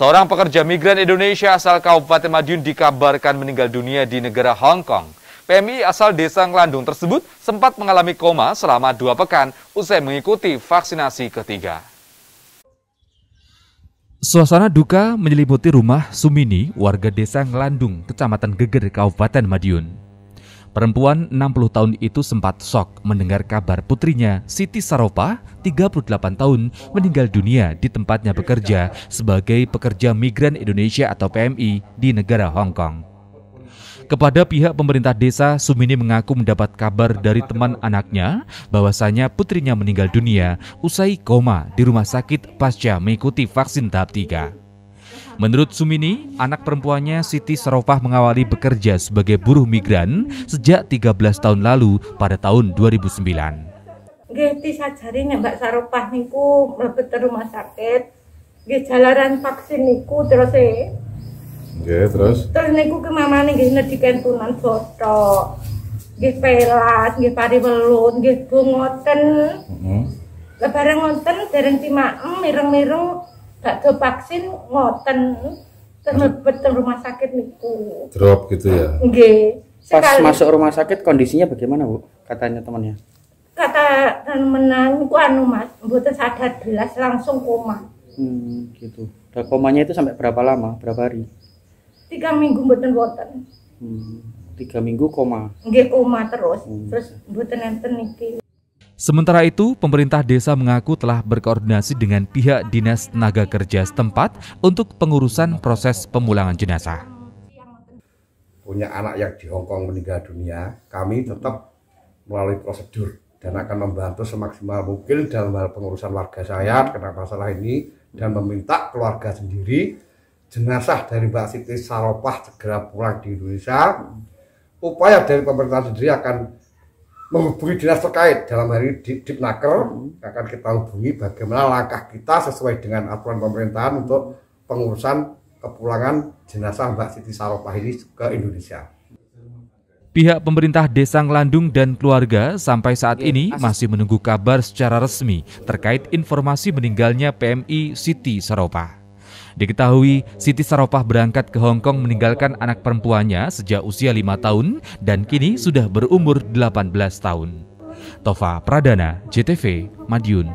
Seorang pekerja migran Indonesia asal Kabupaten Madiun dikabarkan meninggal dunia di negara Hong Kong. PMI asal desa Ngelandung tersebut sempat mengalami koma selama dua pekan usai mengikuti vaksinasi ketiga. Suasana duka menyelimuti rumah Sumini, warga desa Ngelandung, Kecamatan Geger, Kabupaten Madiun. Perempuan 60 tahun itu sempat sok mendengar kabar putrinya, Siti Saropa, 38 tahun, meninggal dunia di tempatnya bekerja sebagai pekerja migran Indonesia atau PMI di negara Hong Kong. Kepada pihak pemerintah desa, Sumini mengaku mendapat kabar dari teman anaknya bahwasanya putrinya meninggal dunia usai koma di rumah sakit pasca mengikuti vaksin tahap 3. Menurut Sumini, anak perempuannya Siti Serofah mengawali bekerja sebagai buruh migran sejak 13 tahun lalu pada tahun 2009. Nggih, sajarinya Mbak Sarofah niku mlebet rumah sakit. Nggih jalaran vaksin niku terus e. Nggih, terus. Terus niku ke mamane nggih nedikan punan foto. Nggih pelas, nggih pari welut, nggih bungoten. Mm-hmm. Mm -hmm. Lebaran ngonten dereng cimakem mireng-mireng gak ke vaksin ngoten terlebih betul rumah sakit niku drop gitu ya nggih pas masuk rumah sakit kondisinya bagaimana bu katanya temannya kata temenan ku anu mas mboten sadar jelas langsung koma hmm, gitu dan komanya itu sampai berapa lama berapa hari tiga minggu mboten wonten hmm, tiga minggu koma nggih koma terus hmm. terus mboten enten niki Sementara itu, pemerintah desa mengaku telah berkoordinasi dengan pihak Dinas Tenaga Kerja setempat untuk pengurusan proses pemulangan jenazah. Punya anak yang di Hong Kong meninggal dunia, kami tetap melalui prosedur dan akan membantu semaksimal mungkin dalam hal pengurusan warga saya karena masalah ini dan meminta keluarga sendiri jenazah dari Mbak Siti Saropah segera pulang di Indonesia. Upaya dari pemerintah sendiri akan menghubungi dinas terkait dalam hari di Dipnaker hmm. akan kita hubungi bagaimana langkah kita sesuai dengan aturan pemerintahan untuk pengurusan kepulangan jenazah Mbak Siti Saropah ini ke Indonesia. Pihak pemerintah Desa Ngelandung dan keluarga sampai saat iya, ini masih menunggu kabar secara resmi terkait informasi meninggalnya PMI Siti Saropah. Diketahui, Siti Saropah berangkat ke Hong Kong meninggalkan anak perempuannya sejak usia lima tahun dan kini sudah berumur 18 tahun. Tova Pradana, JTV, Madiun.